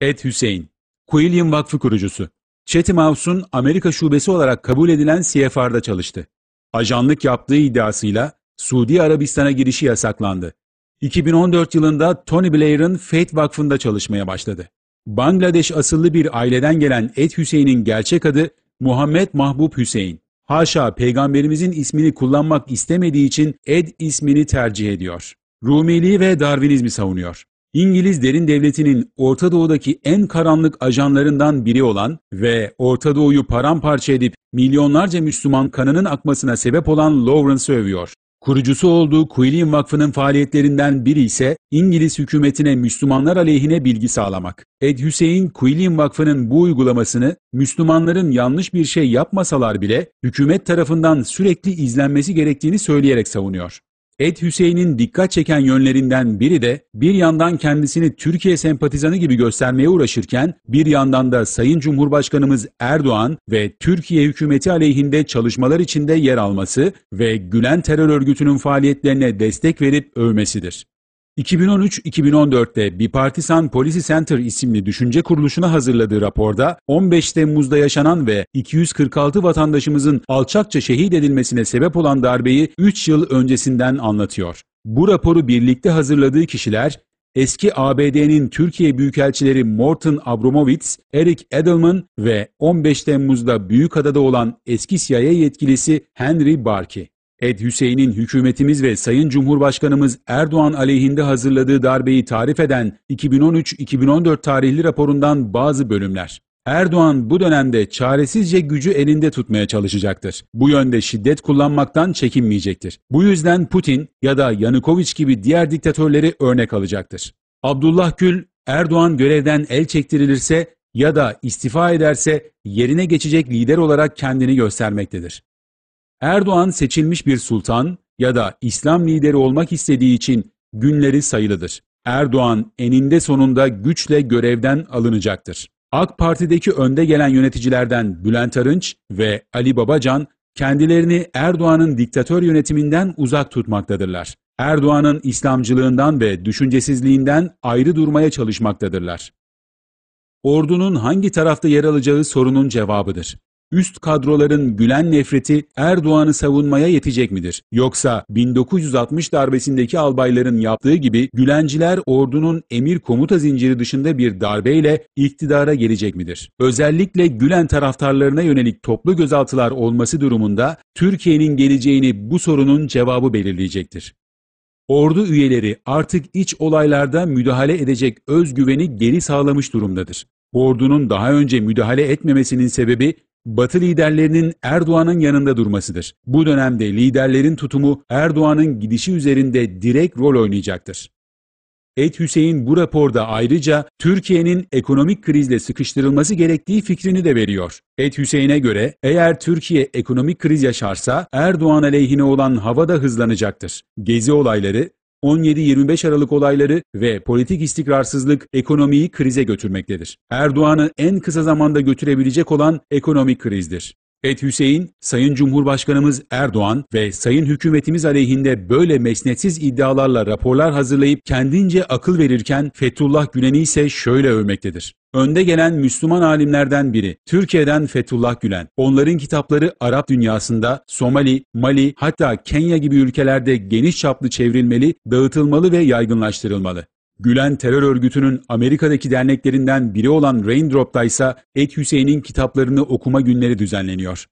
Ed Hüseyin, Quilliam Vakfı kurucusu. Chatham House'un Amerika şubesi olarak kabul edilen CFR'da çalıştı. Ajanlık yaptığı iddiasıyla Suudi Arabistan'a girişi yasaklandı. 2014 yılında Tony Blair'ın Faith Vakfı'nda çalışmaya başladı. Bangladeş asıllı bir aileden gelen Ed Hüseyin'in gerçek adı Muhammed Mahbub Hüseyin. Haşa peygamberimizin ismini kullanmak istemediği için Ed ismini tercih ediyor. Rumeli ve Darwinizmi savunuyor. İngiliz derin devletinin Orta Doğu'daki en karanlık ajanlarından biri olan ve Orta Doğu'yu paramparça edip milyonlarca Müslüman kanının akmasına sebep olan Lawrence'ı övüyor. Kurucusu olduğu Quillian Vakfı'nın faaliyetlerinden biri ise İngiliz hükümetine Müslümanlar aleyhine bilgi sağlamak. Ed Hüseyin Quillian Vakfı'nın bu uygulamasını Müslümanların yanlış bir şey yapmasalar bile hükümet tarafından sürekli izlenmesi gerektiğini söyleyerek savunuyor. Ed Hüseyin'in dikkat çeken yönlerinden biri de bir yandan kendisini Türkiye sempatizanı gibi göstermeye uğraşırken bir yandan da Sayın Cumhurbaşkanımız Erdoğan ve Türkiye hükümeti aleyhinde çalışmalar içinde yer alması ve Gülen terör örgütünün faaliyetlerine destek verip övmesidir. 2013-2014'te Bipartisan Policy Center isimli düşünce kuruluşuna hazırladığı raporda 15 Temmuz'da yaşanan ve 246 vatandaşımızın alçakça şehit edilmesine sebep olan darbeyi 3 yıl öncesinden anlatıyor. Bu raporu birlikte hazırladığı kişiler eski ABD'nin Türkiye Büyükelçileri Morton Abramowitz, Eric Edelman ve 15 Temmuz'da Büyükada'da olan eski CIA yetkilisi Henry Barki. Ed Hüseyin'in hükümetimiz ve Sayın Cumhurbaşkanımız Erdoğan aleyhinde hazırladığı darbeyi tarif eden 2013-2014 tarihli raporundan bazı bölümler. Erdoğan bu dönemde çaresizce gücü elinde tutmaya çalışacaktır. Bu yönde şiddet kullanmaktan çekinmeyecektir. Bu yüzden Putin ya da Yanukovic gibi diğer diktatörleri örnek alacaktır. Abdullah Gül, Erdoğan görevden el çektirilirse ya da istifa ederse yerine geçecek lider olarak kendini göstermektedir. Erdoğan seçilmiş bir sultan ya da İslam lideri olmak istediği için günleri sayılıdır. Erdoğan eninde sonunda güçle görevden alınacaktır. AK Parti'deki önde gelen yöneticilerden Bülent Arınç ve Ali Babacan kendilerini Erdoğan'ın diktatör yönetiminden uzak tutmaktadırlar. Erdoğan'ın İslamcılığından ve düşüncesizliğinden ayrı durmaya çalışmaktadırlar. Ordunun hangi tarafta yer alacağı sorunun cevabıdır üst kadroların gülen nefreti Erdoğan'ı savunmaya yetecek midir? Yoksa 1960 darbesindeki albayların yaptığı gibi Gülenciler ordunun emir komuta zinciri dışında bir darbeyle iktidara gelecek midir? Özellikle Gülen taraftarlarına yönelik toplu gözaltılar olması durumunda Türkiye'nin geleceğini bu sorunun cevabı belirleyecektir. Ordu üyeleri artık iç olaylarda müdahale edecek özgüveni geri sağlamış durumdadır. Ordunun daha önce müdahale etmemesinin sebebi Batı liderlerinin Erdoğan'ın yanında durmasıdır. Bu dönemde liderlerin tutumu Erdoğan'ın gidişi üzerinde direkt rol oynayacaktır. Ed Hüseyin bu raporda ayrıca Türkiye'nin ekonomik krizle sıkıştırılması gerektiği fikrini de veriyor. Ed Hüseyin'e göre eğer Türkiye ekonomik kriz yaşarsa Erdoğan aleyhine olan hava da hızlanacaktır. Gezi olayları 17-25 Aralık olayları ve politik istikrarsızlık ekonomiyi krize götürmektedir. Erdoğan'ı en kısa zamanda götürebilecek olan ekonomik krizdir. Et Hüseyin, Sayın Cumhurbaşkanımız Erdoğan ve Sayın Hükümetimiz aleyhinde böyle mesnetsiz iddialarla raporlar hazırlayıp kendince akıl verirken Fethullah Gülen'i ise şöyle övmektedir. Önde gelen Müslüman alimlerden biri, Türkiye'den Fethullah Gülen. Onların kitapları Arap dünyasında, Somali, Mali hatta Kenya gibi ülkelerde geniş çaplı çevrilmeli, dağıtılmalı ve yaygınlaştırılmalı. Gülen terör örgütünün Amerika'daki derneklerinden biri olan Raindrop'ta ise Ek Hüseyin'in kitaplarını okuma günleri düzenleniyor.